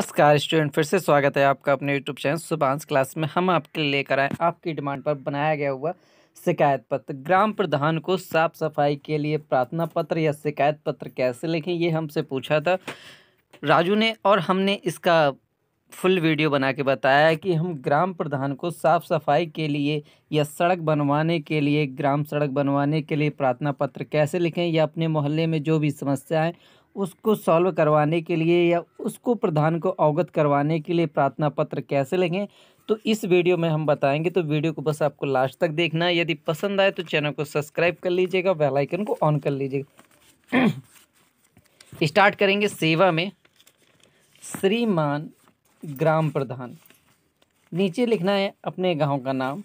नमस्कार स्टूडेंट फिर से स्वागत है आपका अपने यूट्यूब चैनल सुबांस क्लास में हम आपके लिए लेकर आए आपकी डिमांड पर बनाया गया हुआ शिकायत पत्र ग्राम प्रधान को साफ सफाई के लिए प्रार्थना पत्र या शिकायत पत्र कैसे लिखें ये हमसे पूछा था राजू ने और हमने इसका फुल वीडियो बना के बताया कि हम ग्राम प्रधान को साफ़ सफाई के लिए या सड़क बनवाने के लिए ग्राम सड़क बनवाने के लिए प्रार्थना पत्र कैसे लिखें या अपने मोहल्ले में जो भी समस्या है उसको सॉल्व करवाने के लिए या उसको प्रधान को अवगत करवाने के लिए प्रार्थना पत्र कैसे लिखें तो इस वीडियो में हम बताएंगे तो वीडियो को बस आपको लास्ट तक देखना है यदि पसंद आए तो चैनल को सब्सक्राइब कर लीजिएगा बेल आइकन को ऑन कर लीजिएगा स्टार्ट करेंगे सेवा में श्रीमान ग्राम प्रधान नीचे लिखना है अपने गांव का नाम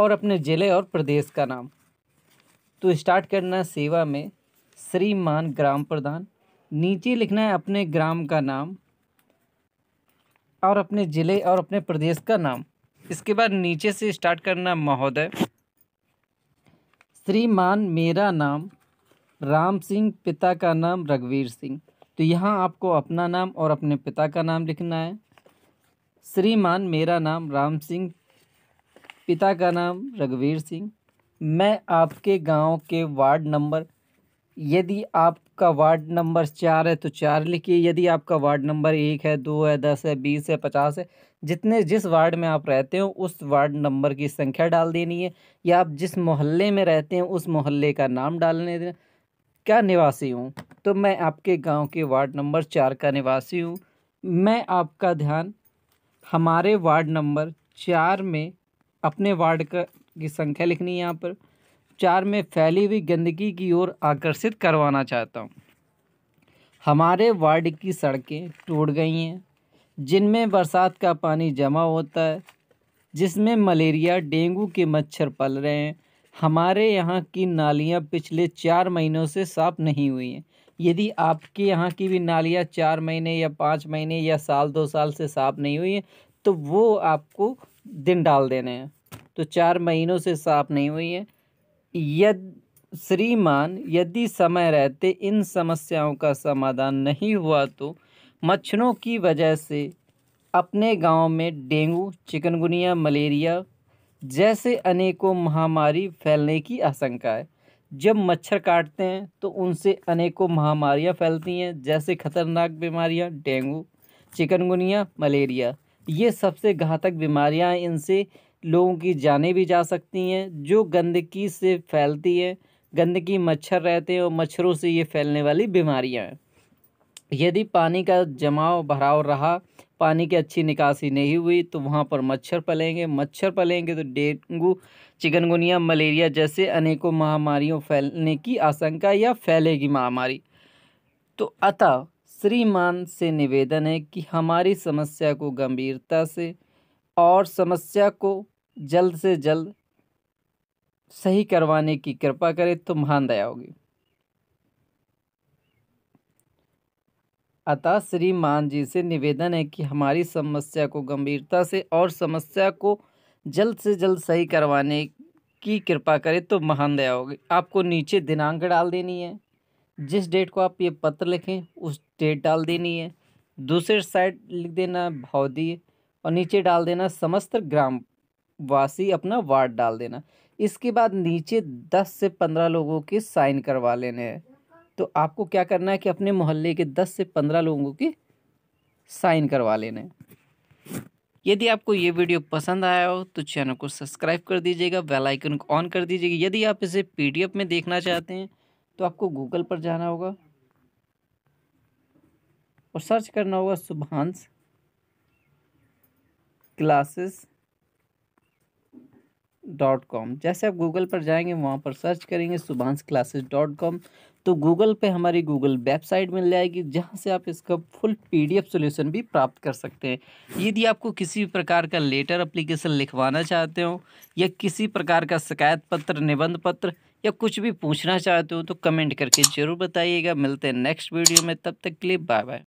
और अपने ज़िले और प्रदेश का नाम तो स्टार्ट करना सेवा में श्रीमान ग्राम प्रधान नीचे लिखना है अपने ग्राम का नाम और अपने ज़िले और अपने प्रदेश का नाम इसके बाद नीचे से स्टार्ट करना महोदय श्रीमान मेरा नाम राम सिंह पिता का नाम रघुवीर सिंह तो यहाँ आपको अपना नाम और अपने पिता का नाम लिखना है श्रीमान मेरा नाम राम सिंह पिता का नाम रघुवीर सिंह मैं आपके गांव के वार्ड नंबर यदि आपका वार्ड नंबर चार है तो चार लिखिए यदि आपका वार्ड नंबर एक है दो है दस है बीस है पचास है जितने जिस वार्ड में आप रहते हो उस वार्ड नंबर की संख्या डाल देनी है या आप जिस मोहल्ले में रहते हैं उस मोहल्ले का नाम डालने देना क्या निवासी हूँ तो मैं आपके गांव के वार्ड नंबर चार का निवासी हूँ मैं आपका ध्यान हमारे वार्ड नंबर चार में अपने वार्ड का की संख्या लिखनी है यहाँ पर उपचार में फैली हुई गंदगी की ओर आकर्षित करवाना चाहता हूँ हमारे वार्ड की सड़कें टूट गई हैं जिनमें बरसात का पानी जमा होता है जिसमें मलेरिया डेंगू के मच्छर पल रहे हैं हमारे यहाँ की नालियाँ पिछले चार महीनों से साफ नहीं हुई हैं यदि आपके यहाँ की भी नालियाँ चार महीने या पाँच महीने या साल दो साल से साफ नहीं हुई हैं तो वो आपको दिन डाल देने हैं तो चार महीनों से साफ नहीं हुई हैं यद श्रीमान यदि समय रहते इन समस्याओं का समाधान नहीं हुआ तो मच्छरों की वजह से अपने गांव में डेंगू चिकनगुनिया मलेरिया जैसे अनेकों महामारी फैलने की आशंका है जब मच्छर काटते हैं तो उनसे अनेकों महामारियां फैलती हैं जैसे खतरनाक बीमारियां डेंगू चिकनगुनिया मलेरिया ये सबसे घातक बीमारियां इनसे लोगों की जाने भी जा सकती हैं जो गंदगी से फैलती है गंदगी मच्छर रहते हैं और मच्छरों से ये फैलने वाली बीमारियां हैं यदि पानी का जमाव भराव रहा पानी की अच्छी निकासी नहीं हुई तो वहाँ पर मच्छर पलेंगे मच्छर पलेंगे तो डेंगू चिकनगुनिया मलेरिया जैसे अनेकों महामारियों फैलने की आशंका या फैलेगी महामारी तो अतः श्रीमान से निवेदन है कि हमारी समस्या को गंभीरता से और समस्या को जल्द से जल्द सही करवाने की कृपा करें तो महान दया होगी अतः श्री मान जी से निवेदन है कि हमारी समस्या को गंभीरता से और समस्या को जल्द से जल्द सही करवाने की कृपा करें तो महान दया होगी आपको नीचे दिनांक डाल देनी है जिस डेट को आप ये पत्र लिखें उस डेट डाल देनी है दूसरे साइड लिख देना भावदीय और नीचे डाल देना समस्त ग्राम वासी अपना वार्ड डाल देना इसके बाद नीचे दस से पंद्रह लोगों के साइन करवा लेने हैं तो आपको क्या करना है कि अपने मोहल्ले के दस से पंद्रह लोगों के साइन करवा लेने यदि आपको ये वीडियो पसंद आया हो तो चैनल को सब्सक्राइब कर दीजिएगा बेल आइकन को ऑन कर दीजिएगा यदि आप इसे पीडीएफ में देखना चाहते हैं तो आपको गूगल पर जाना होगा और सर्च करना होगा सुभांश क्लासेस डॉट कॉम जैसे आप गूगल पर जाएंगे वहाँ पर सर्च करेंगे सुभांश क्लासेज डॉट कॉम तो गूगल पे हमारी गूगल वेबसाइट मिल जाएगी जहाँ से आप इसका फुल पीडीएफ सॉल्यूशन भी प्राप्त कर सकते हैं यदि आपको किसी भी प्रकार का लेटर अप्लीकेशन लिखवाना चाहते हो या किसी प्रकार का शिकायत पत्र निबंध पत्र या कुछ भी पूछना चाहते हो तो कमेंट करके ज़रूर बताइएगा मिलते हैं नेक्स्ट वीडियो में तब तक के लिए बाय बाय